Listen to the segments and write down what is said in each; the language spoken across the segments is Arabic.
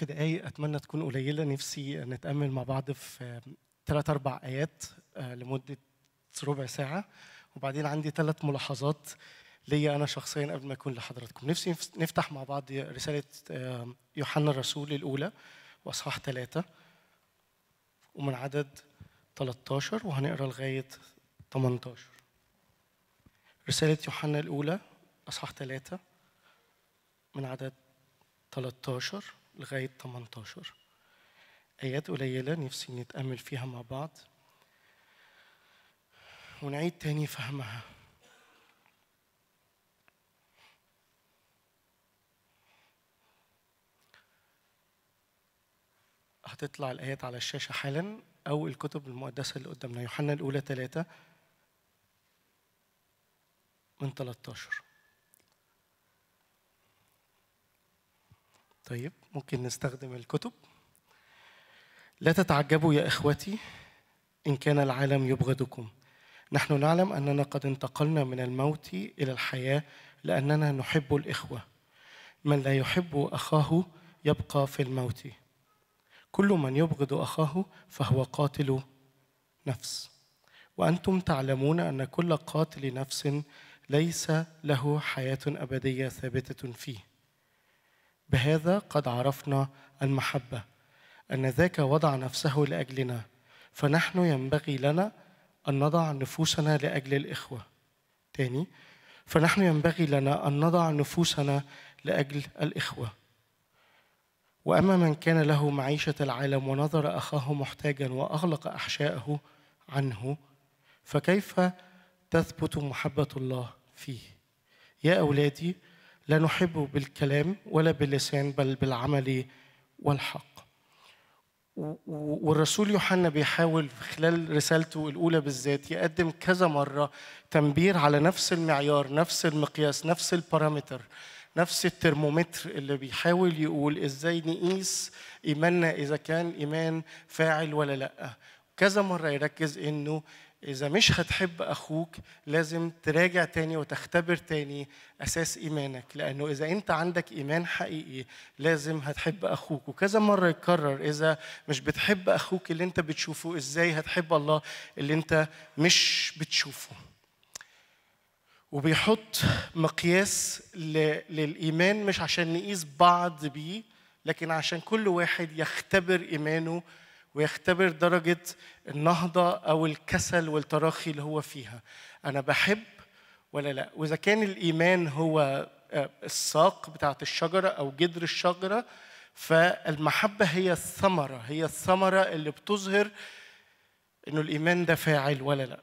في دقايق اتمنى تكون قليله نفسي نتامل مع بعض في ثلاث اربع ايات آه، لمده ربع ساعه وبعدين عندي ثلاث ملاحظات ليا انا شخصيا قبل ما اكون لحضراتكم نفسي نفتح مع بعض رساله آه، يوحنا الرسول الاولى واصحاح ثلاثه ومن عدد 13 وهنقرا لغايه 18 رساله يوحنا الاولى اصحاح ثلاثه من عدد 13 لغاية 18 آيات قليلة نفسي نتأمل فيها مع بعض ونعيد تاني فهمها هتطلع الآيات على الشاشة حالا أو الكتب المقدسة اللي قدامنا يوحنا الأولى ثلاثة من 13 طيب ممكن نستخدم الكتب لا تتعجبوا يا إخوتي إن كان العالم يبغضكم نحن نعلم أننا قد انتقلنا من الموت إلى الحياة لأننا نحب الإخوة من لا يحب أخاه يبقى في الموت كل من يبغض أخاه فهو قاتل نفس وأنتم تعلمون أن كل قاتل نفس ليس له حياة أبدية ثابتة فيه بهذا قد عرفنا المحبة أن ذاك وضع نفسه لأجلنا فنحن ينبغي لنا أن نضع نفوسنا لأجل الإخوة تاني فنحن ينبغي لنا أن نضع نفوسنا لأجل الإخوة وأما من كان له معيشة العالم ونظر أخاه محتاجا وأغلق أحشاءه عنه فكيف تثبت محبة الله فيه يا أولادي لا نحب بالكلام ولا باللسان بل بالعمل والحق والرسول يوحنا بيحاول خلال رسالته الأولى بالذات يقدم كذا مرة تنبير على نفس المعيار نفس المقياس نفس البارامتر نفس الترمومتر اللي بيحاول يقول ازاي نقيس ايماننا اذا كان ايمان فاعل ولا لا كذا مره يركز انه إذا مش هتحب أخوك لازم تراجع تاني وتختبر تاني أساس إيمانك لأنه إذا أنت عندك إيمان حقيقي لازم هتحب أخوك وكذا مرة يتكرر إذا مش بتحب أخوك اللي أنت بتشوفه إزاي هتحب الله اللي أنت مش بتشوفه وبيحط مقياس للإيمان مش عشان نقيس بعض بيه لكن عشان كل واحد يختبر إيمانه ويختبر درجة النهضة أو الكسل والتراخي اللي هو فيها أنا بحب ولا لا وإذا كان الإيمان هو آه، الساق بتاعة الشجرة أو جدر الشجرة فالمحبة هي الثمرة هي الثمرة اللي بتظهر إنه الإيمان ده فاعل ولا لأ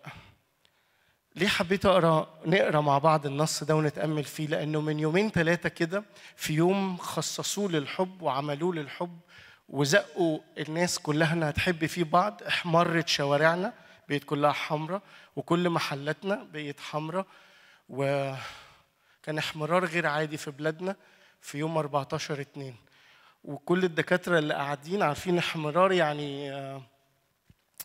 ليه حبيت اقرا نقرا مع بعض النص ده ونتامل فيه لانه من يومين ثلاثه كده في يوم خصصوه للحب وعملوه للحب وزقوا الناس كلها انها تحب في بعض احمرت شوارعنا بقت كلها حمراء وكل محلاتنا بقت حمراء وكان احمرار غير عادي في بلادنا في يوم 14 2 وكل الدكاترة اللي قاعدين عارفين احمرار يعني آه،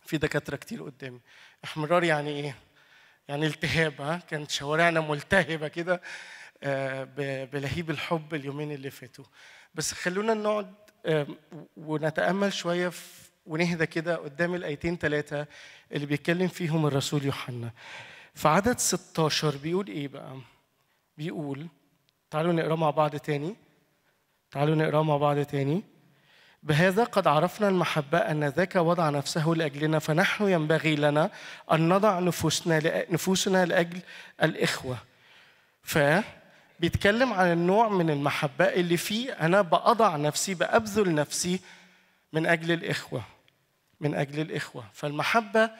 في دكاترة كتير قدامي احمرار يعني ايه؟ يعني التهاب ها كانت شوارعنا ملتهبة كده آه، بلهيب الحب اليومين اللي فاتوا بس خلونا نقعد ونتامل شويه ونهدى كده قدام الايتين ثلاثه اللي بيتكلم فيهم الرسول يوحنا في عدد 16 بيقول ايه بقى بيقول تعالوا نقرا مع بعض تاني تعالوا نقرا مع بعض تاني بهذا قد عرفنا المحبة أن ذاك وضع نفسه لأجلنا فنحن ينبغي لنا أن نضع نفوسنا نفوسنا لأجل الإخوة ف بيتكلم عن النوع من المحبة اللي فيه أنا بأضع نفسي بأبذل نفسي من أجل الإخوة من أجل الإخوة فالمحبة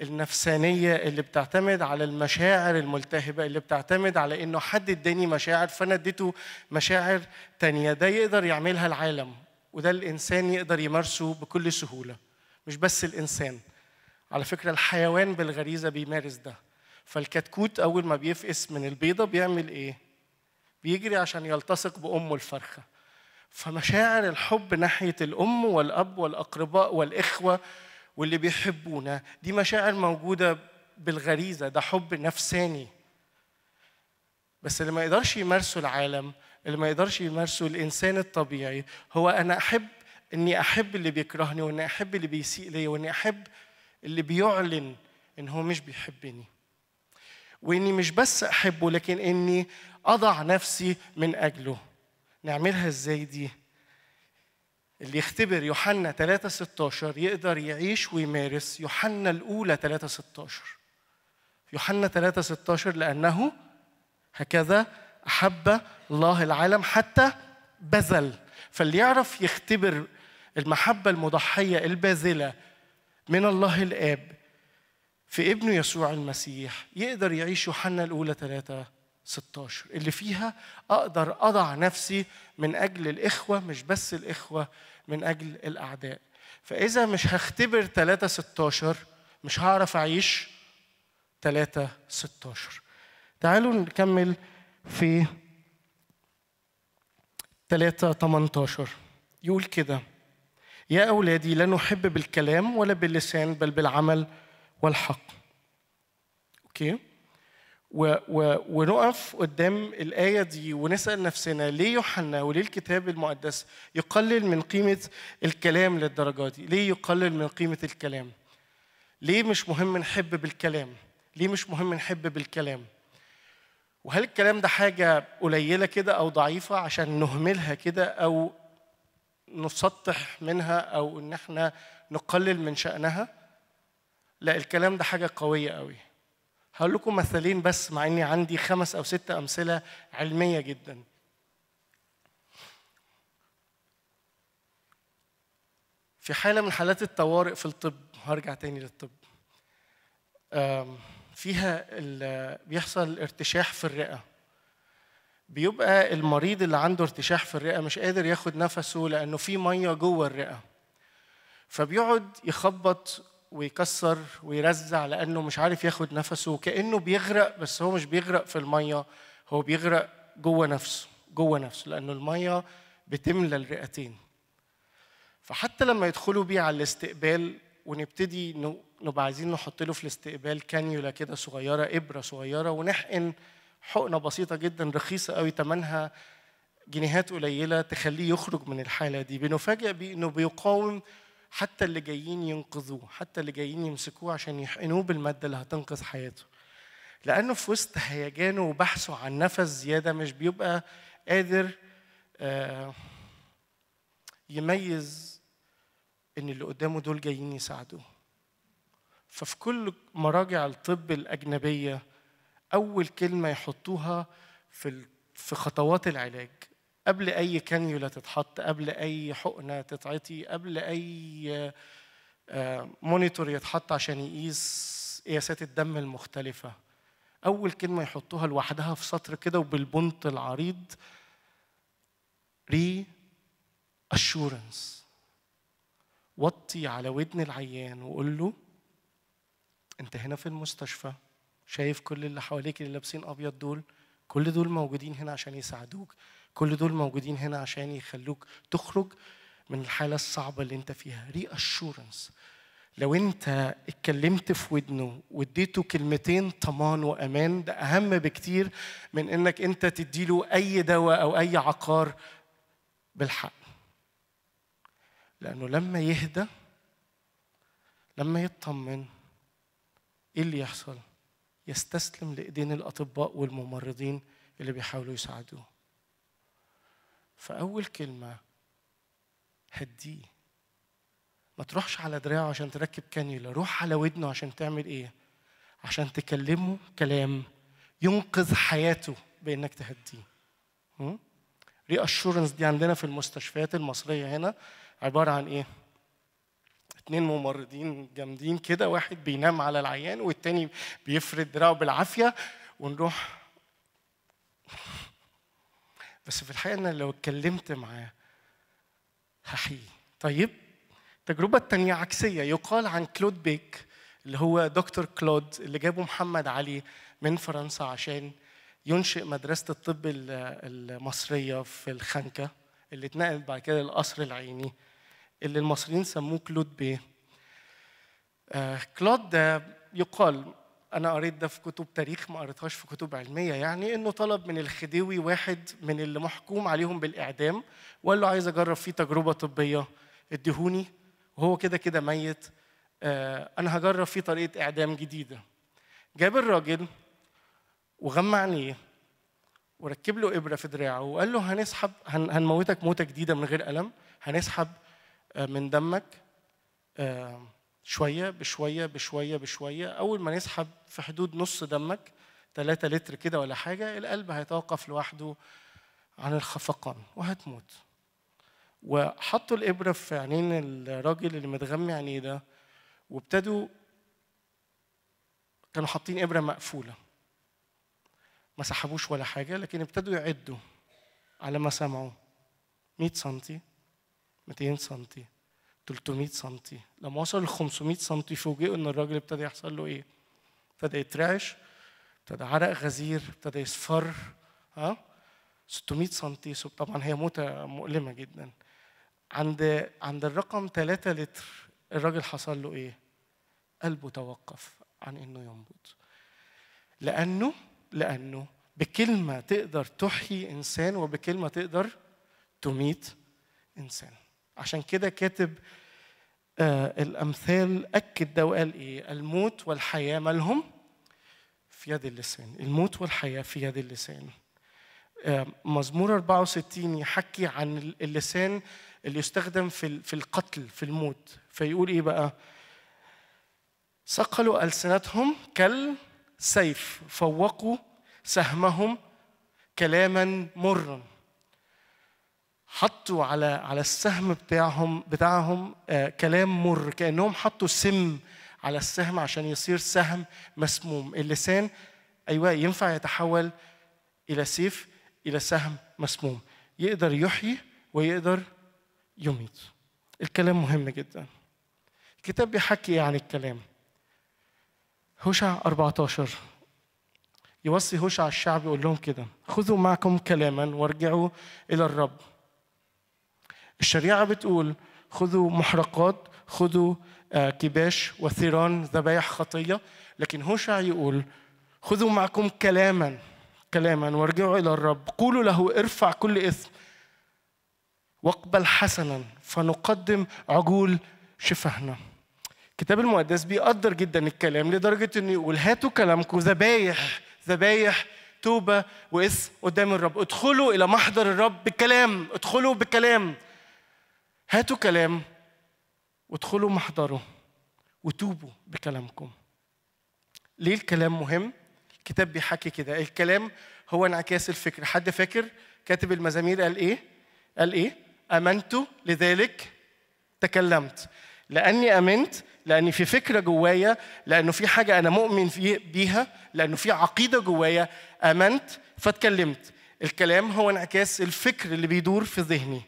النفسانية اللي بتعتمد على المشاعر الملتهبة اللي بتعتمد على إنه حد اداني مشاعر فأنا اديته مشاعر تانية ده يقدر يعملها العالم وده الإنسان يقدر يمارسه بكل سهولة مش بس الإنسان على فكرة الحيوان بالغريزة بيمارس ده فالكتكوت أول ما بيفقس من البيضة بيعمل إيه؟ بيجري عشان يلتصق بأمه الفرخة فمشاعر الحب ناحية الأم والأب والأقرباء والإخوة واللي بيحبونا دي مشاعر موجودة بالغريزة ده حب نفساني بس اللي ما يقدرش يمارسه العالم اللي ما يقدرش يمارسه الإنسان الطبيعي هو أنا أحب إني أحب اللي بيكرهني وإني أحب اللي بيسيء لي وإني أحب اللي بيعلن إن هو مش بيحبني واني مش بس احبه لكن اني اضع نفسي من اجله نعملها ازاي دي اللي يختبر يوحنا 3:16 يقدر يعيش ويمارس يوحنا الاولى 3:16 يوحنا 3:16 لانه هكذا احب الله العالم حتى بذل فاللي يعرف يختبر المحبه المضحيه الباذله من الله الاب في ابنه يسوع المسيح يقدر يعيش يوحنا الأولى 3 16 اللي فيها أقدر أضع نفسي من أجل الإخوة مش بس الإخوة من أجل الأعداء فإذا مش هختبر 3 16 مش هعرف أعيش 3 16 تعالوا نكمل في 3 18 يقول كده يا أولادي لا نحب بالكلام ولا باللسان بل بالعمل والحق اوكي و و ونقف قدام الآية دي ونسأل نفسنا ليه يوحنا وليه الكتاب المقدس يقلل من قيمة الكلام للدرجة دي؟ ليه يقلل من قيمة الكلام؟ ليه مش مهم نحب بالكلام؟ ليه مش مهم نحب بالكلام؟ وهل الكلام ده حاجة قليلة كده أو ضعيفة عشان نهملها كده أو نسطح منها أو إن إحنا نقلل من شأنها؟ لا الكلام ده حاجة قوية قوي هقول لكم مثالين بس مع اني عندي خمس او ستة امثلة علمية جدا في حالة من حالات الطوارئ في الطب هرجع تاني للطب فيها بيحصل ارتشاح في الرئة بيبقى المريض اللي عنده ارتشاح في الرئة مش قادر ياخد نفسه لأنه في مية جوه الرئة فبيقعد يخبط ويكسر ويرزع لانه مش عارف ياخد نفسه وكانه بيغرق بس هو مش بيغرق في الميه هو بيغرق جوه نفسه جوه نفسه لانه الميه بتملى الرئتين فحتى لما يدخلوا بيه على الاستقبال ونبتدي نبقى عايزين نحط له في الاستقبال كانيولا كده صغيره ابره صغيره ونحقن حقنه بسيطه جدا رخيصه قوي ثمنها جنيهات قليله تخليه يخرج من الحاله دي بنفاجئ بانه بيقاوم حتى اللي جايين ينقذوه حتى اللي جايين يمسكوه عشان يحقنوه بالمادة اللي هتنقذ حياته لأنه في وسط هيجانه وبحثه عن نفس زيادة مش بيبقى قادر آه، يميز إن اللي قدامه دول جايين يساعدوه ففي كل مراجع الطب الأجنبية أول كلمة يحطوها في في خطوات العلاج قبل أي كانيولا تتحط قبل أي حقنة تتعطي قبل أي آه، مونيتور يتحط عشان يقيس قياسات الدم المختلفة أول كلمة يحطوها لوحدها في سطر كده وبالبنط العريض ري أشورنس وطي على ودن العيان وقول له أنت هنا في المستشفى شايف كل اللي حواليك اللي لابسين أبيض دول كل دول موجودين هنا عشان يساعدوك كل دول موجودين هنا عشان يخلوك تخرج من الحالة الصعبة اللي انت فيها ري أشورنس لو انت اتكلمت في ودنه واديته كلمتين طمان وامان ده اهم بكتير من انك انت تديله اي دواء او اي عقار بالحق لانه لما يهدى لما يطمن ايه اللي يحصل يستسلم لايدين الاطباء والممرضين اللي بيحاولوا يساعدوه فأول كلمة هديه ما تروحش على دراعه عشان تركب كانيولا روح على ودنه عشان تعمل ايه عشان تكلمه كلام ينقذ حياته بانك تهديه ري اشورنس دي عندنا في المستشفيات المصريه هنا عباره عن ايه اتنين ممرضين جامدين كده واحد بينام على العيان والتاني بيفرد دراعه بالعافيه ونروح بس في الحقيقه ان لو اتكلمت معاه هحيي طيب التجربه الثانيه عكسيه يقال عن كلود بيك اللي هو دكتور كلود اللي جابه محمد علي من فرنسا عشان ينشئ مدرسه الطب المصريه في الخنكه اللي اتنقلت بعد كده للقصر العيني اللي المصريين سموه كلود بيه آه كلود ده يقال انا قريت ده في كتب تاريخ ما قريتهاش في كتب علميه يعني انه طلب من الخديوي واحد من اللي محكوم عليهم بالاعدام وقال له عايز اجرب فيه تجربه طبيه اديهوني وهو كده كده ميت آه، انا هجرب فيه طريقه اعدام جديده جاب الراجل وغمى عينيه وركب له ابره في دراعه وقال له هنسحب هنموتك موته جديده من غير الم هنسحب آه، من دمك آه شويه بشويه بشويه بشويه اول ما نسحب في حدود نص دمك 3 لتر كده ولا حاجه القلب هيتوقف لوحده عن الخفقان وهتموت وحطوا الابره في عينين الراجل اللي متغمي عينيه ده وابتدوا كانوا حاطين ابره مقفوله ما سحبوش ولا حاجه لكن ابتدوا يعدوا على ما سمعوا 100 سم 200 سم 300 سم لما وصل ل 500 سم فوجئوا ان الراجل ابتدى يحصل له ايه؟ ابتدى يترعش ابتدى عرق غزير ابتدى يصفر ها 600 سم طبعا هي موته مؤلمه جدا عند عند الرقم 3 لتر الراجل حصل له ايه؟ قلبه توقف عن انه ينبض لانه لانه بكلمه تقدر تحيي انسان وبكلمه تقدر تميت انسان عشان كده كاتب آه الامثال اكد ده وقال ايه الموت والحياه مالهم في يد اللسان الموت والحياه في يد اللسان آه مزمور 64 يحكي عن اللسان اللي يستخدم في في القتل في الموت فيقول ايه بقى ثقلوا السنتهم كالسيف فوقوا سهمهم كلاما مرا حطوا على على السهم بتاعهم بتاعهم آه، كلام مر كانهم حطوا سم على السهم عشان يصير سهم مسموم اللسان ايوه ينفع يتحول الى سيف الى سهم مسموم يقدر يحيي ويقدر يميت الكلام مهم جدا الكتاب بيحكي عن الكلام هوشع 14 يوصي هوشع الشعب يقول لهم كده خذوا معكم كلاما وارجعوا الى الرب الشريعة بتقول خذوا محرقات خذوا آه، كباش وثيران ذبايح خطية لكن هوشع يقول خذوا معكم كلاما كلاما وارجعوا إلى الرب قولوا له ارفع كل إثم واقبل حسنا فنقدم عجول شفهنا الكتاب المقدس بيقدر جدا الكلام لدرجة إنه يقول هاتوا كلامكم ذبايح ذبايح توبة وإثم قدام الرب ادخلوا إلى محضر الرب بكلام ادخلوا بكلام هاتوا كلام وادخلوا محضره وتوبوا بكلامكم ليه الكلام مهم؟ الكتاب بيحكي كده الكلام هو انعكاس الفكر حد فاكر كاتب المزامير قال ايه؟ قال ايه؟ امنت لذلك تكلمت لاني امنت لاني في فكره جوايا لانه في حاجه انا مؤمن بيها لانه في عقيده جوايا امنت فاتكلمت الكلام هو انعكاس الفكر اللي بيدور في ذهني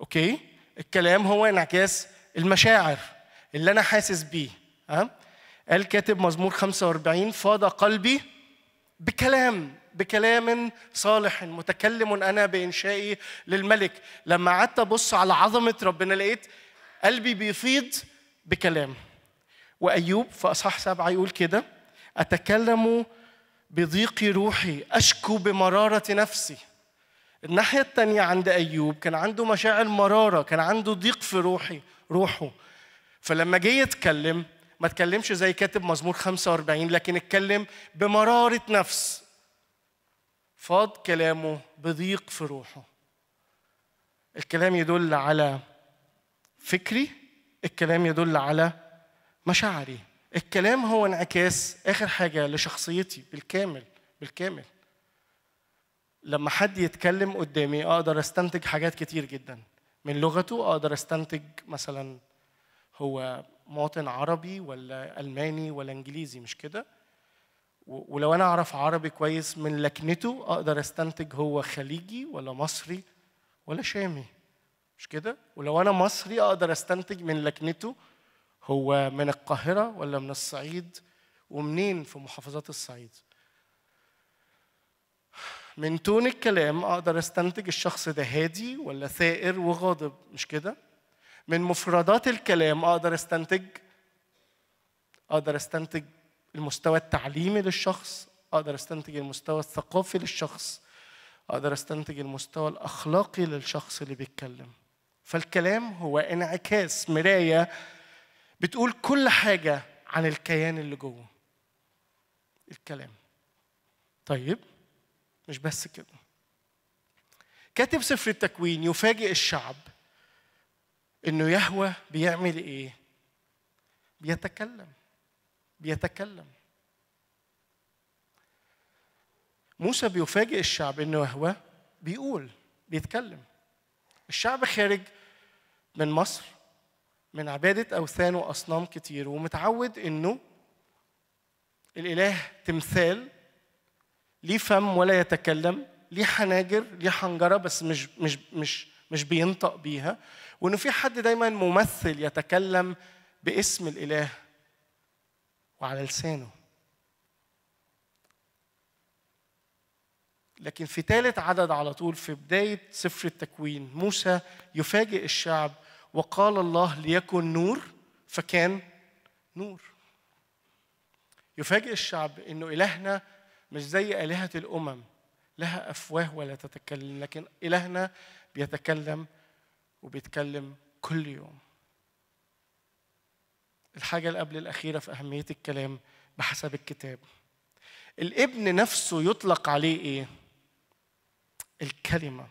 اوكي الكلام هو انعكاس المشاعر اللي انا حاسس بيه أه؟ قال كاتب مزمور 45 فاض قلبي بكلام بكلام صالح متكلم انا بانشائي للملك لما قعدت ابص على عظمه ربنا لقيت قلبي بيفيض بكلام وايوب في اصحاح سبعه يقول كده اتكلم بضيق روحي اشكو بمراره نفسي الناحية التانية عند أيوب كان عنده مشاعر مرارة كان عنده ضيق في روحي روحه فلما جه يتكلم ما تكلمش زي كاتب مزمور 45 لكن اتكلم بمرارة نفس فاض كلامه بضيق في روحه الكلام يدل على فكري الكلام يدل على مشاعري الكلام هو انعكاس اخر حاجه لشخصيتي بالكامل بالكامل لما حد يتكلم قدامي اقدر استنتج حاجات كتير جدا من لغته اقدر استنتج مثلا هو مواطن عربي ولا الماني ولا انجليزي مش كده ولو انا اعرف عربي كويس من لكنته اقدر استنتج هو خليجي ولا مصري ولا شامي مش كده ولو انا مصري اقدر استنتج من لكنته هو من القاهره ولا من الصعيد ومنين في محافظات الصعيد من تون الكلام اقدر استنتج الشخص ده هادي ولا ثائر وغاضب مش كده من مفردات الكلام اقدر استنتج اقدر استنتج المستوى التعليمي للشخص اقدر استنتج المستوى الثقافي للشخص اقدر استنتج المستوى الاخلاقي للشخص اللي بيتكلم فالكلام هو انعكاس مرايه بتقول كل حاجه عن الكيان اللي جوه الكلام طيب مش بس كده كاتب سفر التكوين يفاجئ الشعب انه يهوى بيعمل ايه بيتكلم بيتكلم موسى بيفاجئ الشعب انه يهوى بيقول بيتكلم الشعب خارج من مصر من عبادة أوثان وأصنام كتير ومتعود إنه الإله تمثال ليه فم ولا يتكلم ليه حناجر ليه حنجره بس مش مش مش مش بينطق بيها وانه في حد دايما ممثل يتكلم باسم الاله وعلى لسانه لكن في ثالث عدد على طول في بداية سفر التكوين موسى يفاجئ الشعب وقال الله ليكن نور فكان نور يفاجئ الشعب انه الهنا مش زي آلهة الأمم لها أفواه ولا تتكلم لكن إلهنا بيتكلم وبيتكلم كل يوم الحاجة اللي قبل الأخيرة في أهمية الكلام بحسب الكتاب الابن نفسه يطلق عليه إيه؟ الكلمة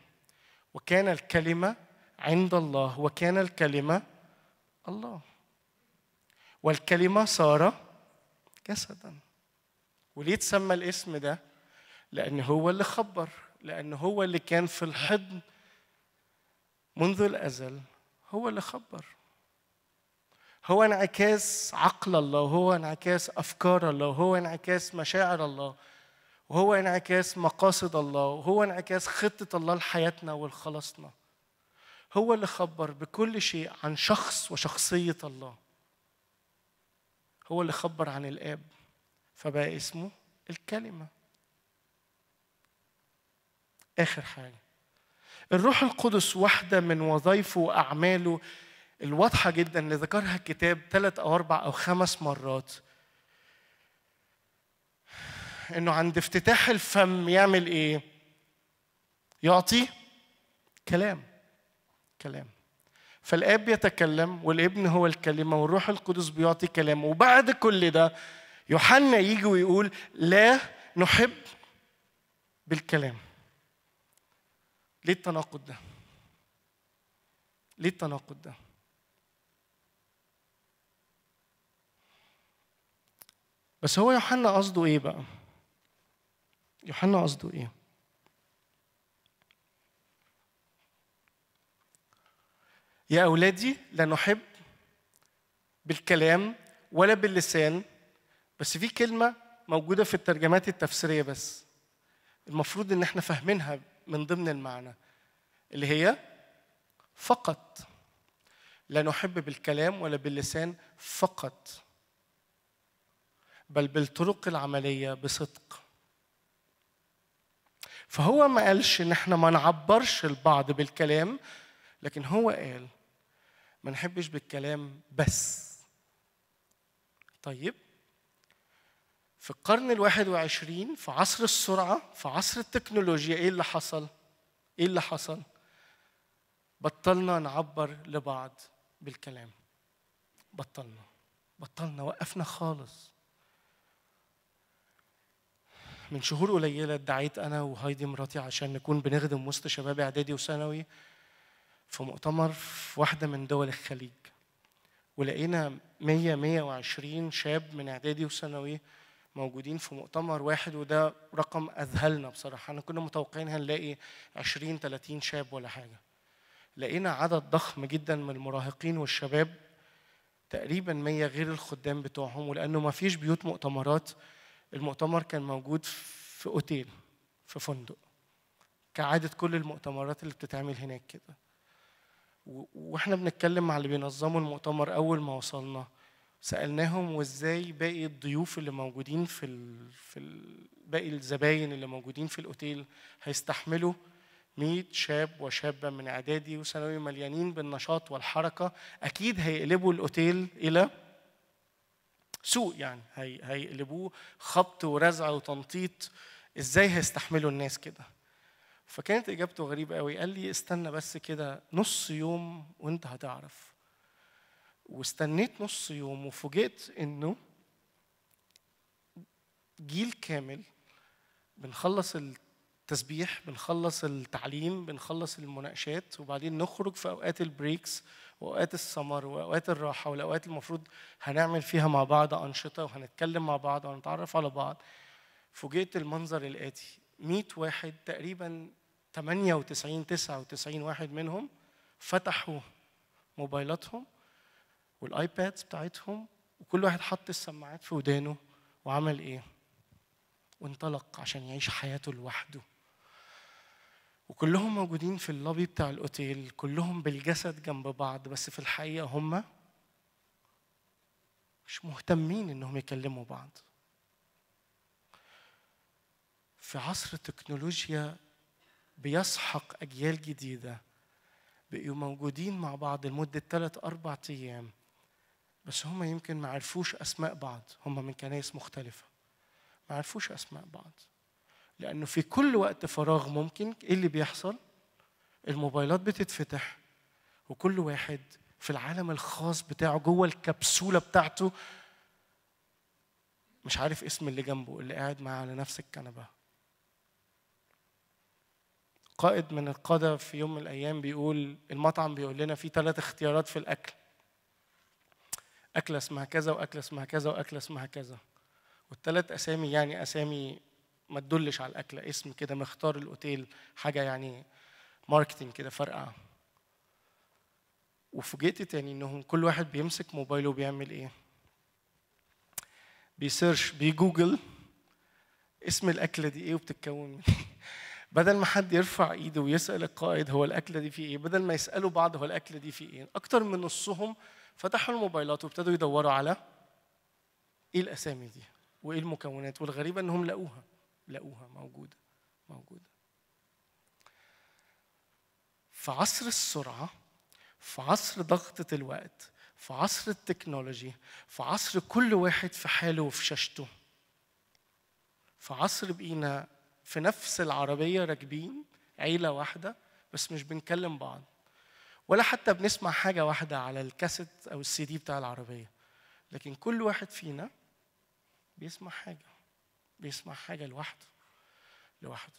وكان الكلمة عند الله وكان الكلمة الله والكلمة صار جسداً وليه اتسمى الاسم ده؟ لأن هو اللي خبر لأن هو اللي كان في الحضن منذ الأزل هو اللي خبر هو انعكاس عقل الله هو انعكاس أفكار الله هو انعكاس مشاعر الله وهو انعكاس مقاصد الله وهو انعكاس خطة الله لحياتنا ولخلاصنا هو اللي خبر بكل شيء عن شخص وشخصية الله هو اللي خبر عن الآب فبقى اسمه الكلمة آخر حاجة الروح القدس واحدة من وظائفه وأعماله الواضحة جدا اللي ذكرها الكتاب ثلاث أو أربع أو خمس مرات إنه عند افتتاح الفم يعمل إيه؟ يعطي كلام كلام فالاب يتكلم والابن هو الكلمه والروح القدس بيعطي كلام وبعد كل ده يوحنا يجي ويقول لا نحب بالكلام ليه التناقض ده ليه التناقض ده بس هو يوحنا قصده ايه بقى يوحنا قصده ايه يا اولادي لا نحب بالكلام ولا باللسان بس في كلمه موجوده في الترجمات التفسيريه بس المفروض ان احنا فاهمينها من ضمن المعنى اللي هي فقط لا نحب بالكلام ولا باللسان فقط بل بالطرق العمليه بصدق فهو ما قالش ان احنا ما نعبرش البعض بالكلام لكن هو قال ما نحبش بالكلام بس طيب في القرن الواحد وعشرين في عصر السرعة في عصر التكنولوجيا إيه اللي حصل؟ إيه اللي حصل؟ بطلنا نعبر لبعض بالكلام بطلنا بطلنا وقفنا خالص من شهور قليلة ادعيت أنا وهايدي مراتي عشان نكون بنخدم وسط شباب إعدادي وثانوي في مؤتمر في واحدة من دول الخليج ولقينا 100 120 شاب من إعدادي وثانوي موجودين في مؤتمر واحد وده رقم اذهلنا بصراحه انا كنا متوقعين هنلاقي 20 30 شاب ولا حاجه لقينا عدد ضخم جدا من المراهقين والشباب تقريبا 100 غير الخدام بتوعهم ولانه ما فيش بيوت مؤتمرات المؤتمر كان موجود في اوتيل في فندق كعاده كل المؤتمرات اللي بتتعمل هناك كده واحنا بنتكلم مع اللي بينظموا المؤتمر اول ما وصلنا سالناهم وازاي باقي الضيوف اللي موجودين في ال... في ال... باقي الزباين اللي موجودين في الاوتيل هيستحملوا 100 شاب وشابه من اعدادي وثانوي مليانين بالنشاط والحركه اكيد هيقلبوا الاوتيل الى سوق يعني هي... هيقلبوه خبط ورزع وتنطيط ازاي هيستحملوا الناس كده فكانت اجابته غريبه قوي قال لي استنى بس كده نص يوم وانت هتعرف واستنيت نص يوم وفوجئت انه جيل كامل بنخلص التسبيح بنخلص التعليم بنخلص المناقشات وبعدين نخرج في اوقات البريكس واوقات السمر واوقات الراحه والاوقات المفروض هنعمل فيها مع بعض انشطه وهنتكلم مع بعض وهنتعرف على بعض فوجئت المنظر الاتي 100 واحد تقريبا 98 99 واحد منهم فتحوا موبايلاتهم والايبادز بتاعتهم وكل واحد حط السماعات في ودانه وعمل ايه وانطلق عشان يعيش حياته لوحده وكلهم موجودين في اللوبي بتاع الاوتيل كلهم بالجسد جنب بعض بس في الحقيقه هم مش مهتمين انهم يكلموا بعض في عصر تكنولوجيا بيسحق اجيال جديده بقوا موجودين مع بعض لمده ثلاث اربع ايام بس هم يمكن ما عرفوش أسماء بعض هم من كنايس مختلفة ما عرفوش أسماء بعض لأنه في كل وقت فراغ ممكن إيه اللي بيحصل؟ الموبايلات بتتفتح وكل واحد في العالم الخاص بتاعه جوه الكبسولة بتاعته مش عارف اسم اللي جنبه اللي قاعد معاه على نفس الكنبة قائد من القادة في يوم من الأيام بيقول المطعم بيقول لنا في ثلاث اختيارات في الأكل اكله اسمها كذا واكله اسمها كذا واكله اسمها كذا والتلات اسامي يعني اسامي ما تدلش على الاكله اسم كده مختار الاوتيل حاجه يعني ماركتينج كده فرقعه وفوجئت تاني انهم كل واحد بيمسك موبايله وبيعمل ايه بيسيرش بيجوجل اسم الاكله دي ايه وبتتكون من بدل ما حد يرفع ايده ويسال القائد هو الاكله دي في ايه بدل ما يسالوا بعض هو الاكله دي في ايه اكتر من نصهم فتحوا الموبايلات وابتدوا يدوروا على ايه الاسامي دي وايه المكونات والغريبه انهم لقوها لقوها موجوده موجوده في عصر السرعه في عصر ضغطه الوقت في عصر التكنولوجي في عصر كل واحد في حاله وفي شاشته في عصر بقينا في نفس العربيه راكبين عيله واحده بس مش بنكلم بعض ولا حتى بنسمع حاجة واحدة على الكاسيت أو السي دي بتاع العربية لكن كل واحد فينا بيسمع حاجة بيسمع حاجة لوحده لوحده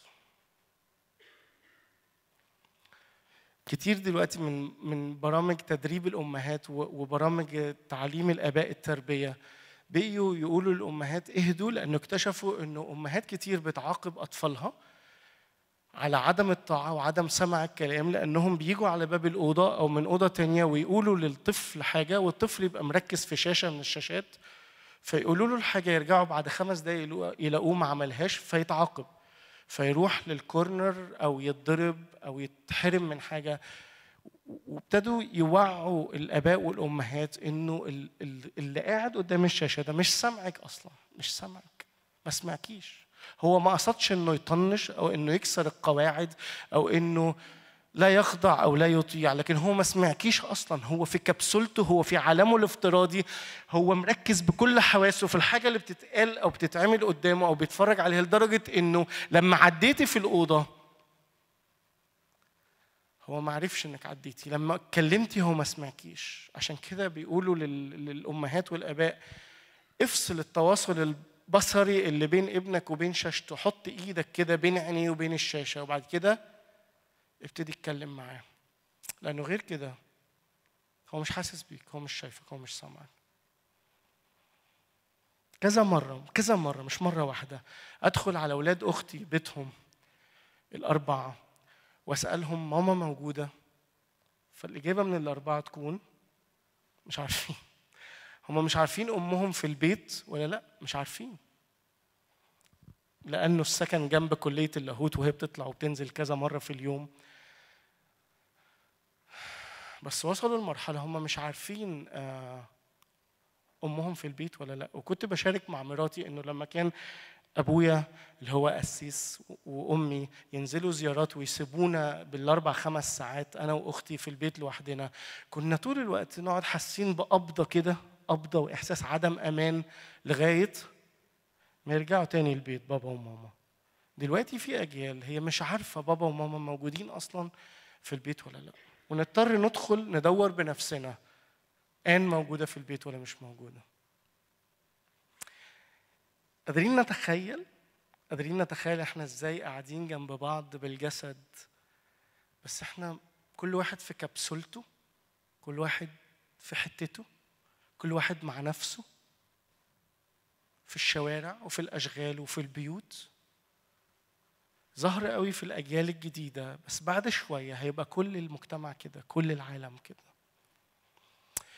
كتير دلوقتي من من برامج تدريب الامهات وبرامج تعليم الاباء التربيه بقيوا يقولوا للامهات اهدوا لانه اكتشفوا انه امهات كتير بتعاقب اطفالها على عدم الطاعة وعدم سمع الكلام لأنهم بيجوا على باب الأوضة أو من أوضة تانية ويقولوا للطفل حاجة والطفل يبقى مركز في شاشة من الشاشات فيقولوا له الحاجة يرجعوا بعد خمس دقايق يلاقوه ما عملهاش فيتعاقب فيروح للكورنر أو يتضرب أو يتحرم من حاجة وابتدوا يوعوا الآباء والأمهات إنه اللي قاعد قدام الشاشة ده مش سامعك أصلا مش سامعك ما سمعكيش هو ما قصدش انه يطنش او انه يكسر القواعد او انه لا يخضع او لا يطيع لكن هو ما سمعكيش اصلا هو في كبسولته هو في عالمه الافتراضي هو مركز بكل حواسه في الحاجه اللي بتتقال او بتتعمل قدامه او بيتفرج عليها لدرجه انه لما عديتي في الاوضه هو ما عرفش انك عديتي لما كلمتي هو ما سمعكيش عشان كده بيقولوا للامهات والاباء افصل التواصل بصري اللي بين ابنك وبين شاشته حط ايدك كده بين عينيه وبين الشاشه وبعد كده ابتدي اتكلم معاه لانه غير كده هو مش حاسس بيك هو مش شايفك هو مش سامعك كذا مرة كذا مرة مش مرة واحدة أدخل على أولاد أختي بيتهم الأربعة وأسألهم ماما موجودة فالإجابة من الأربعة تكون مش عارفين هم مش عارفين امهم في البيت ولا لا مش عارفين لانه السكن جنب كليه اللاهوت وهي بتطلع وبتنزل كذا مره في اليوم بس وصلوا لمرحله هم مش عارفين آه، امهم في البيت ولا لا وكنت بشارك مع مراتي انه لما كان ابويا اللي هو قسيس وامي ينزلوا زيارات ويسيبونا بالاربع خمس ساعات انا واختي في البيت لوحدنا كنا طول الوقت نقعد حاسين بقبضه كده قبضه واحساس عدم امان لغايه ما يرجعوا تاني البيت بابا وماما دلوقتي في اجيال هي مش عارفه بابا وماما موجودين اصلا في البيت ولا لا ونضطر ندخل ندور بنفسنا ان موجوده في البيت ولا مش موجوده قادرين نتخيل قادرين نتخيل احنا ازاي قاعدين جنب بعض بالجسد بس احنا كل واحد في كبسولته كل واحد في حتته كل واحد مع نفسه في الشوارع وفي الأشغال وفي البيوت ظهر قوي في الأجيال الجديدة بس بعد شوية هيبقى كل المجتمع كده كل العالم كده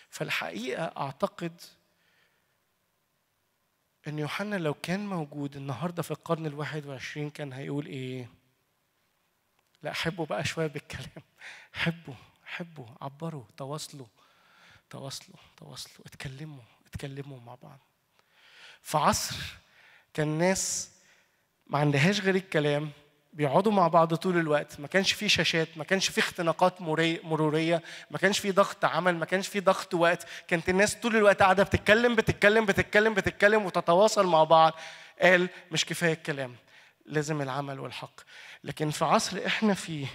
فالحقيقة أعتقد إن يوحنا لو كان موجود النهاردة في القرن الواحد وعشرين كان هيقول إيه؟ لا حبوا بقى شوية بالكلام حبوا حبوا عبروا تواصلوا تواصلوا تواصلوا اتكلموا اتكلموا مع بعض في عصر كان الناس ما عندهاش غير الكلام بيقعدوا مع بعض طول الوقت ما كانش في شاشات ما كانش في اختناقات مروريه ما كانش في ضغط عمل ما كانش في ضغط وقت كانت الناس طول الوقت قاعده بتتكلم بتتكلم بتتكلم بتتكلم وتتواصل مع بعض قال مش كفايه الكلام لازم العمل والحق لكن في عصر احنا فيه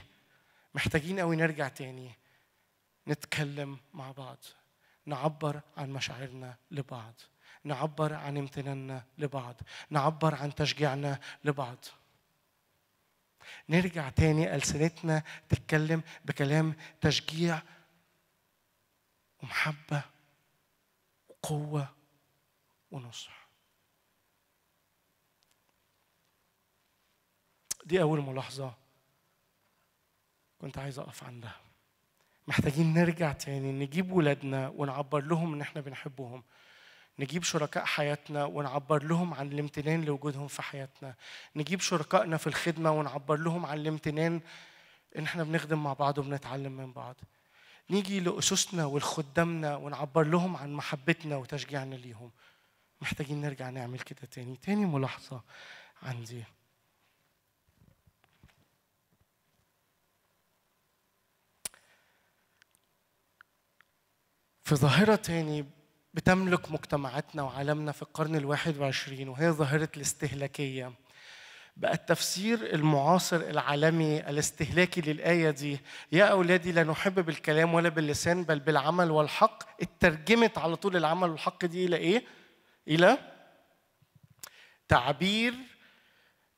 محتاجين قوي نرجع تاني نتكلم مع بعض نعبر عن مشاعرنا لبعض نعبر عن امتناننا لبعض نعبر عن تشجيعنا لبعض نرجع تاني ألسنتنا تتكلم بكلام تشجيع ومحبة وقوة ونصح دي أول ملاحظة كنت عايز أقف عندها محتاجين نرجع تاني نجيب ولادنا ونعبر لهم ان احنا بنحبهم نجيب شركاء حياتنا ونعبر لهم عن الامتنان لوجودهم في حياتنا نجيب شركائنا في الخدمة ونعبر لهم عن الامتنان ان احنا بنخدم مع بعض وبنتعلم من بعض نيجي لأسسنا ولخدامنا ونعبر لهم عن محبتنا وتشجيعنا ليهم محتاجين نرجع نعمل كده تاني تاني ملاحظة عندي في ظاهرة تاني بتملك مجتمعاتنا وعالمنا في القرن الواحد وعشرين وهي ظاهرة الاستهلاكية بقى التفسير المعاصر العالمي الاستهلاكي للآية دي يا أولادي لا نحب بالكلام ولا باللسان بل بالعمل والحق اترجمت على طول العمل والحق دي إلى إيه؟ إلى تعبير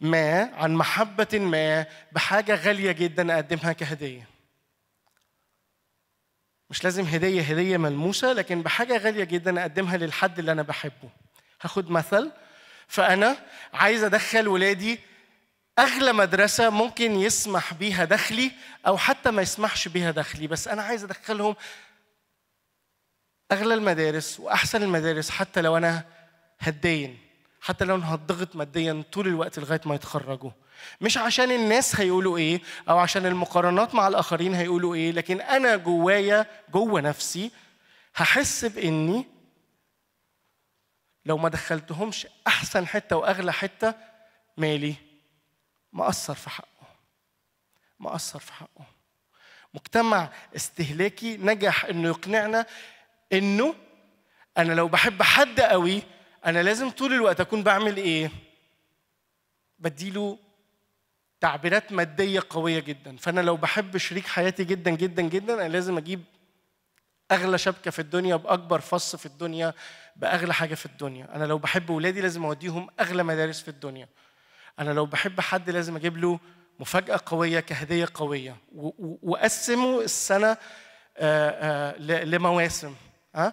ما عن محبة ما بحاجة غالية جدا أقدمها كهدية مش لازم هدية هدية ملموسة لكن بحاجة غالية جدا أقدمها للحد اللي أنا بحبه هاخد مثل فأنا عايز أدخل ولادي أغلى مدرسة ممكن يسمح بيها دخلي أو حتى ما يسمحش بيها دخلي بس أنا عايز أدخلهم أغلى المدارس وأحسن المدارس حتى لو أنا هدين حتى لو هتضغط ماديا طول الوقت لغايه ما يتخرجوا مش عشان الناس هيقولوا ايه او عشان المقارنات مع الاخرين هيقولوا ايه لكن انا جوايا جوه نفسي هحس باني لو ما دخلتهمش احسن حته واغلى حته مالي مقصر في حقه مقصر في حقه مجتمع استهلاكي نجح انه يقنعنا انه انا لو بحب حد قوي انا لازم طول الوقت اكون بعمل ايه بديله تعبيرات ماديه قويه جدا فانا لو بحب شريك حياتي جدا جدا جدا انا لازم اجيب اغلى شبكه في الدنيا باكبر فص في الدنيا باغلى حاجه في الدنيا انا لو بحب ولادي لازم اوديهم اغلى مدارس في الدنيا انا لو بحب حد لازم اجيب له مفاجاه قويه كهديه قويه واقسمه السنه آه، آه، لمواسم ها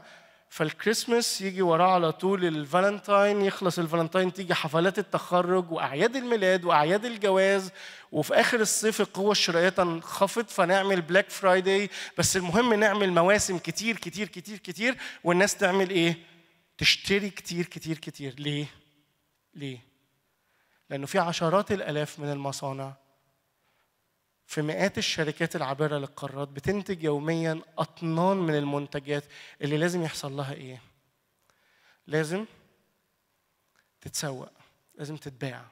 فالكريسماس يجي وراه على طول الفالنتاين يخلص الفالنتاين تيجي حفلات التخرج واعياد الميلاد واعياد الجواز وفي اخر الصيف القوه الشرائيه تنخفض فنعمل بلاك فرايداي بس المهم نعمل مواسم كتير كتير كتير كتير والناس تعمل ايه؟ تشتري كتير كتير كتير ليه؟ ليه؟ لانه في عشرات الالاف من المصانع في مئات الشركات العابرة للقارات بتنتج يوميا أطنان من المنتجات اللي لازم يحصل لها إيه؟ لازم تتسوق لازم تتباع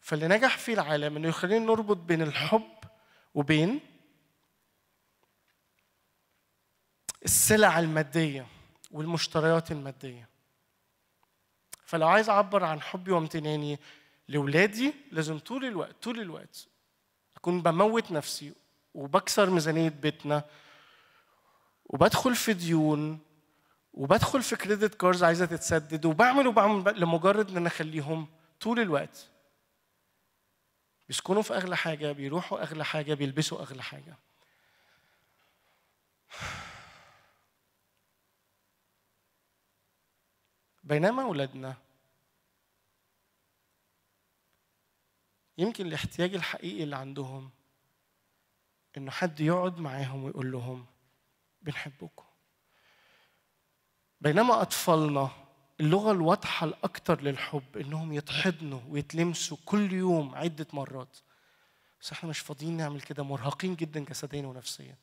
فاللي نجح فيه العالم انه يخلينا نربط بين الحب وبين السلع المادية والمشتريات المادية فلو عايز أعبر عن حبي وامتناني لاولادي لازم طول الوقت طول الوقت أكون بموت نفسي وبكسر ميزانية بيتنا وبدخل في ديون وبدخل في كريدت كاردز عايزة تتسدد وبعمل وبعمل لمجرد إن أنا أخليهم طول الوقت بيسكنوا في أغلى حاجة بيروحوا أغلى حاجة بيلبسوا أغلى حاجة بينما أولادنا يمكن الاحتياج الحقيقي اللي عندهم انه حد يقعد معاهم ويقول لهم بنحبكم بينما اطفالنا اللغه الواضحه الاكثر للحب انهم يتحضنوا ويتلمسوا كل يوم عده مرات بس احنا مش فاضيين نعمل كده مرهقين جدا جسديا ونفسيا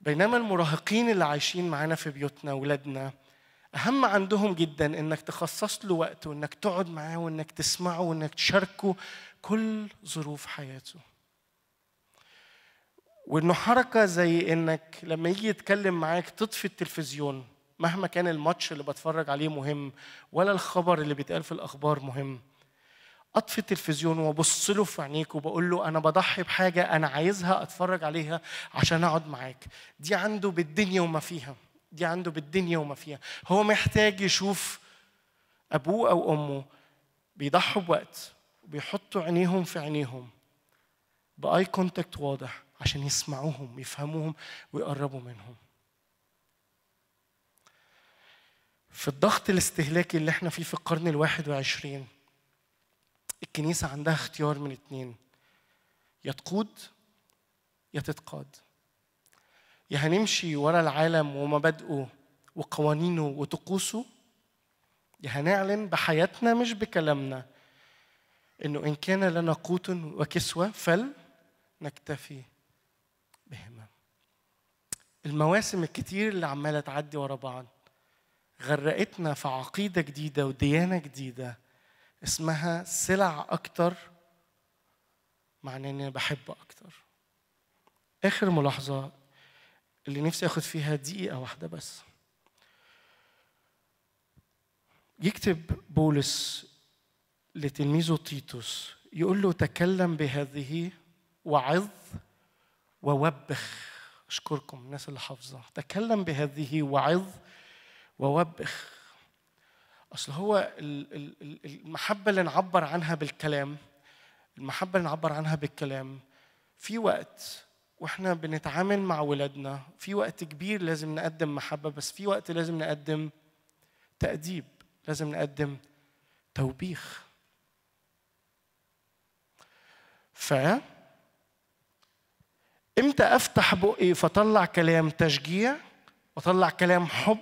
بينما المراهقين اللي عايشين معانا في بيوتنا ولادنا أهم عندهم جدا إنك تخصص له وقت وإنك تقعد معاه وإنك تسمعه وإنك تشاركه كل ظروف حياته. وإنه حركة زي إنك لما يجي يتكلم معاك تطفي التلفزيون مهما كان الماتش اللي بتفرج عليه مهم ولا الخبر اللي بيتقال في الأخبار مهم. اطفي التلفزيون وابص له في عينيك وبقول له انا بضحي بحاجه انا عايزها اتفرج عليها عشان اقعد معاك دي عنده بالدنيا وما فيها دي عنده بالدنيا وما فيها هو محتاج يشوف أبوه أو أمه بيضحوا بوقت وبيحطوا عينيهم في عينيهم بآي كونتاكت واضح عشان يسمعوهم يفهموهم ويقربوا منهم في الضغط الاستهلاكي اللي احنا فيه في القرن الواحد وعشرين الكنيسة عندها اختيار من اتنين يا تقود يا تتقاد يا هنمشي ورا العالم ومبادئه وقوانينه وطقوسه يا هنعلن بحياتنا مش بكلامنا انه ان كان لنا قوت وكسوه فلنكتفي بهما المواسم الكتير اللي عماله تعدي ورا بعض غرقتنا في عقيده جديده وديانه جديده اسمها سلع اكتر معناه اني بحب اكتر اخر ملاحظه اللي نفسي اخد فيها دقيقه واحده بس يكتب بولس لتلميذه تيتوس يقول له تكلم بهذه وعظ ووبخ اشكركم الناس اللي حافظه تكلم بهذه وعظ ووبخ اصل هو المحبه اللي نعبر عنها بالكلام المحبه اللي نعبر عنها بالكلام في وقت واحنا بنتعامل مع ولادنا في وقت كبير لازم نقدم محبه بس في وقت لازم نقدم تاديب لازم نقدم توبيخ ف امتى افتح بقي فاطلع كلام تشجيع واطلع كلام حب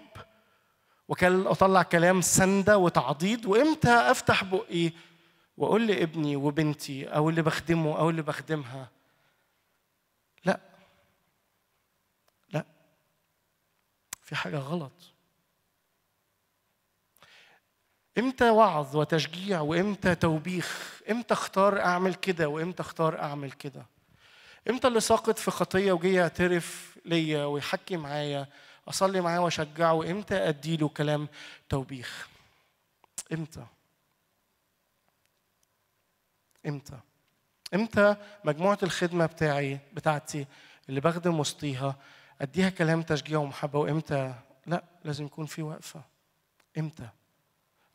واطلع كلام سنده وتعضيد وامتى افتح بقي واقول لابني وبنتي او اللي بخدمه او اللي بخدمها لا لا في حاجة غلط امتى وعظ وتشجيع وامتى توبيخ امتى اختار اعمل كده وامتى اختار اعمل كده امتى اللي ساقط في خطيه وجاي يعترف ليا ويحكي معايا اصلي معاه واشجعه امتى اديله كلام توبيخ امتى امتى امتى مجموعه الخدمه بتاعي بتاعتي اللي بخدم وسطيها اديها كلام تشجيع ومحبه وامتى لا لازم يكون في وقفه امتى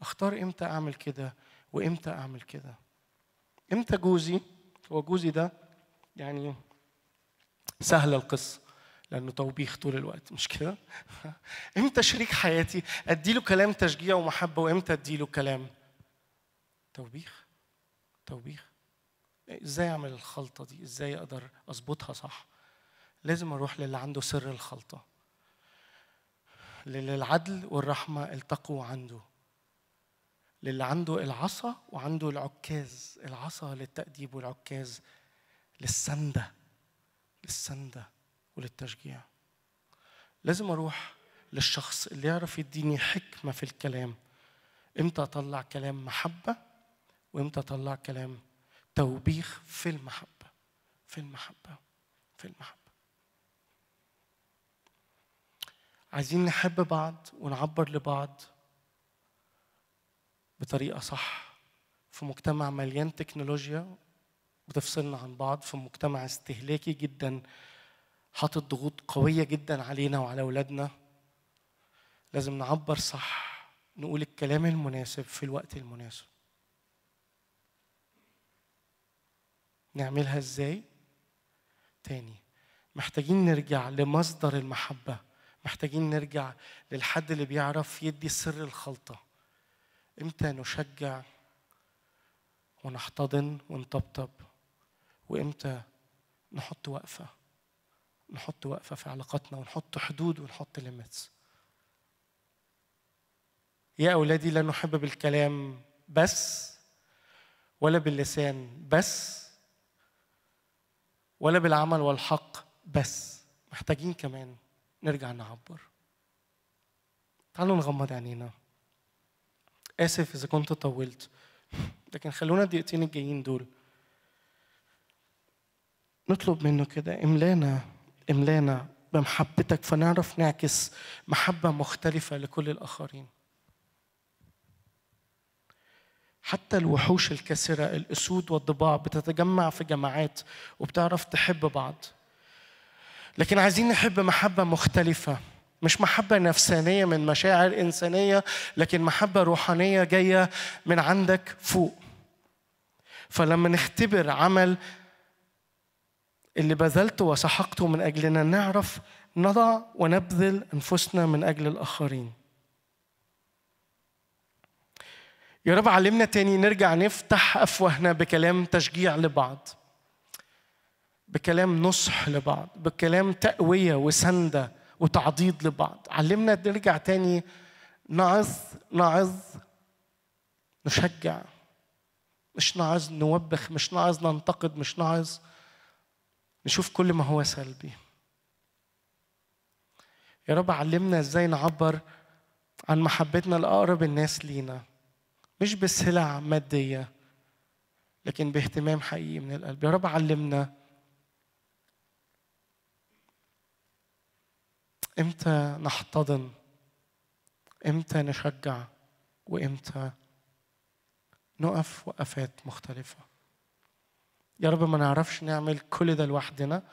اختار امتى اعمل كده وامتى اعمل كده امتى جوزي هو جوزي ده يعني سهله القصه لانه توبيخ طول الوقت مش كده امتى شريك حياتي ادي له كلام تشجيع ومحبه وامتى ادي له كلام توبيخ توبيخ ازاي اعمل الخلطه دي ازاي اقدر اظبطها صح لازم اروح للي عنده سر الخلطه للي العدل والرحمه التقوا عنده للي عنده العصا وعنده العكاز العصا للتأديب والعكاز للسندة للسندة وللتشجيع لازم أروح للشخص اللي يعرف يديني حكمة في الكلام امتى أطلع كلام محبة وامتى أطلع كلام توبيخ في المحبة في المحبة في المحبة عايزين نحب بعض ونعبر لبعض بطريقة صح في مجتمع مليان تكنولوجيا بتفصلنا عن بعض في مجتمع استهلاكي جدا حاطط ضغوط قوية جدا علينا وعلى أولادنا لازم نعبر صح نقول الكلام المناسب في الوقت المناسب نعملها ازاي تاني محتاجين نرجع لمصدر المحبة محتاجين نرجع للحد اللي بيعرف يدي سر الخلطة امتى نشجع ونحتضن ونطبطب وامتى نحط وقفة نحط وقفة في علاقاتنا ونحط حدود ونحط ليميتس يا أولادي لا نحب بالكلام بس ولا باللسان بس ولا بالعمل والحق بس محتاجين كمان نرجع نعبر تعالوا نغمض عينينا آسف إذا كنت طولت لكن خلونا الدقيقتين الجايين دول نطلب منه كده املانا املانا بمحبتك فنعرف نعكس محبة مختلفة لكل الآخرين حتى الوحوش الكسرة الأسود والضباع بتتجمع في جماعات وبتعرف تحب بعض لكن عايزين نحب محبة مختلفة مش محبة نفسانية من مشاعر إنسانية لكن محبة روحانية جاية من عندك فوق فلما نختبر عمل اللي بذلته وسحقته من أجلنا نعرف نضع ونبذل أنفسنا من أجل الآخرين يا رب علمنا تاني نرجع نفتح أفواهنا بكلام تشجيع لبعض بكلام نصح لبعض بكلام تقوية وسندة وتعضيد لبعض علمنا نرجع تاني نعظ نعظ نشجع مش نعظ نوبخ مش نعظ ننتقد مش نعظ نشوف كل ما هو سلبي يا رب علمنا ازاي نعبر عن محبتنا لأقرب الناس لينا مش بسلع مادية لكن باهتمام حقيقي من القلب يا رب علمنا امتى نحتضن امتى نشجع وامتى نقف وقفات مختلفة يا رب ما نعرفش نعمل كل ده لوحدنا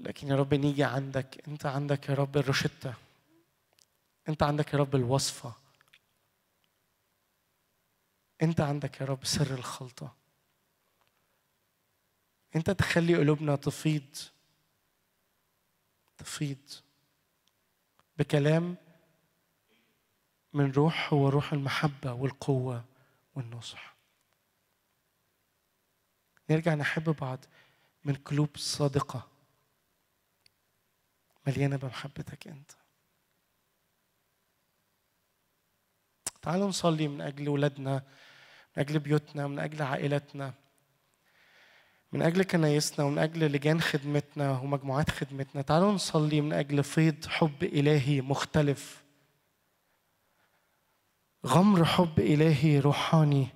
لكن يا رب نيجي عندك انت عندك يا رب الروشتة انت عندك يا رب الوصفه انت عندك يا رب سر الخلطه انت تخلي قلوبنا تفيض تفيض بكلام من روح هو روح المحبه والقوه والنصح نرجع نحب بعض من قلوب صادقه مليانه بمحبتك انت تعالوا نصلي من اجل ولادنا من أجل بيوتنا من أجل عائلتنا من أجل كنايسنا ومن أجل لجان خدمتنا ومجموعات خدمتنا تعالوا نصلي من أجل فيض حب إلهي مختلف غمر حب إلهي روحاني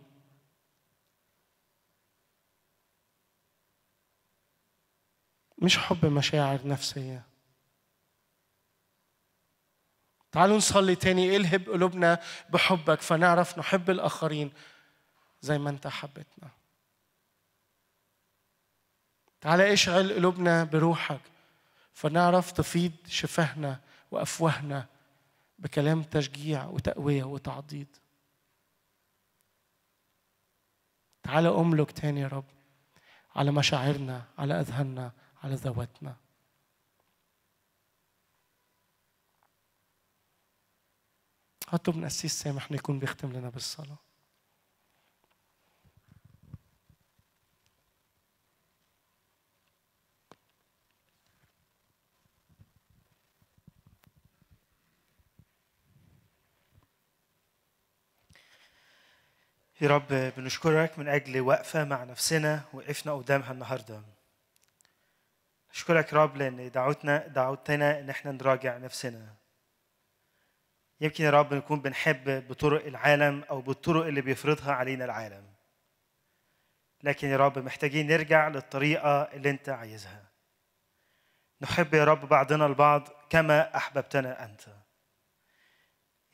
مش حب مشاعر نفسية تعالوا نصلي تاني الهب قلوبنا بحبك فنعرف نحب الآخرين زي ما انت حبيتنا تعالى اشعل قلوبنا بروحك فنعرف تفيض شفاهنا وافواهنا بكلام تشجيع وتقويه وتعضيد تعالى املك تاني يا رب على مشاعرنا على اذهاننا على ذواتنا حطوا من قسيس سامح يكون بيختم لنا بالصلاه يا رب بنشكرك من أجل وقفة مع نفسنا وقفنا قدامها النهاردة أشكرك رب لأن دعوتنا دعوتنا إن إحنا نراجع نفسنا يمكن يا رب نكون بنحب بطرق العالم أو بالطرق اللي بيفرضها علينا العالم لكن يا رب محتاجين نرجع للطريقة اللي أنت عايزها نحب يا رب بعضنا البعض كما أحببتنا أنت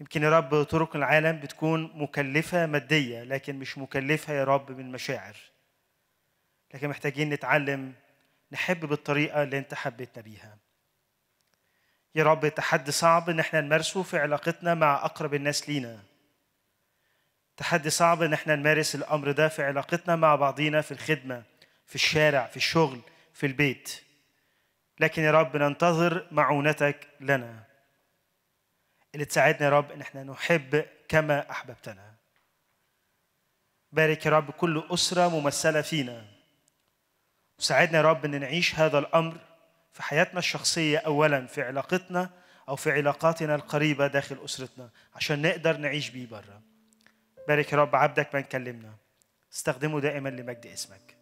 يمكن يا رب طرق العالم بتكون مكلفة مادية لكن مش مكلفة يا رب من مشاعر لكن محتاجين نتعلم نحب بالطريقة اللي أنت حبيتنا بيها يا رب تحدي صعب إن احنا نمارسه في علاقتنا مع أقرب الناس لينا تحدي صعب إن احنا نمارس الأمر ده في علاقتنا مع بعضينا في الخدمة في الشارع في الشغل في البيت لكن يا رب ننتظر معونتك لنا اللي تساعدنا يا رب ان احنا نحب كما احببتنا بارك يا رب كل اسره ممثله فينا وساعدنا يا رب ان نعيش هذا الامر في حياتنا الشخصيه اولا في علاقتنا او في علاقاتنا القريبه داخل اسرتنا عشان نقدر نعيش بيه بره بارك يا رب عبدك ما يكلمنا. استخدمه دائما لمجد اسمك